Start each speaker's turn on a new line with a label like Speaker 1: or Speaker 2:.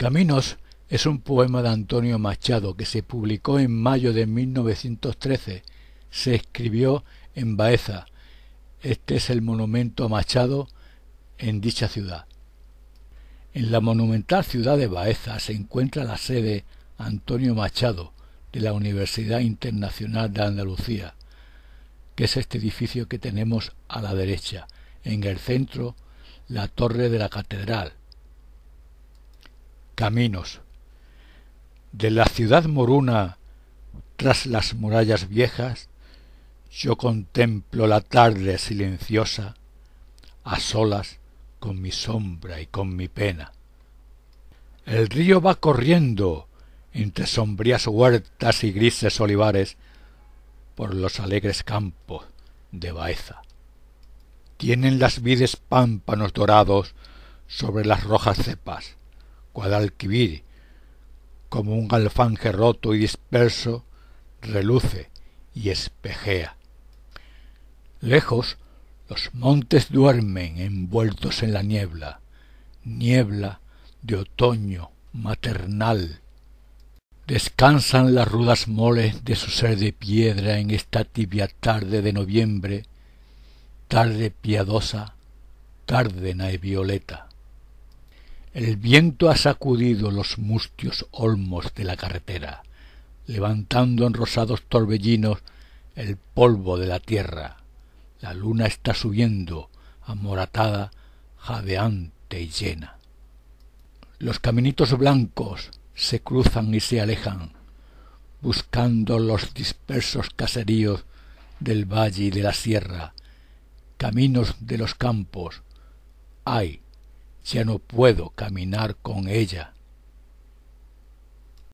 Speaker 1: Caminos es un poema de Antonio Machado que se publicó en mayo de 1913. Se escribió en Baeza. Este es el monumento a Machado en dicha ciudad. En la monumental ciudad de Baeza se encuentra la sede Antonio Machado de la Universidad Internacional de Andalucía, que es este edificio que tenemos a la derecha. En el centro, la torre de la catedral, caminos. De la ciudad moruna, tras las murallas viejas, yo contemplo la tarde silenciosa, a solas con mi sombra y con mi pena. El río va corriendo entre sombrías huertas y grises olivares por los alegres campos de Baeza. Tienen las vides pámpanos dorados sobre las rojas cepas. Cuadalquivir, como un alfanje roto y disperso, reluce y espejea. Lejos, los montes duermen envueltos en la niebla, niebla de otoño maternal. Descansan las rudas moles de su ser de piedra en esta tibia tarde de noviembre, tarde piadosa, tarde y violeta. El viento ha sacudido los mustios olmos de la carretera, levantando en rosados torbellinos el polvo de la tierra. La luna está subiendo, amoratada, jadeante y llena. Los caminitos blancos se cruzan y se alejan, buscando los dispersos caseríos del valle y de la sierra, caminos de los campos. ¡Ay! ya no puedo caminar con ella.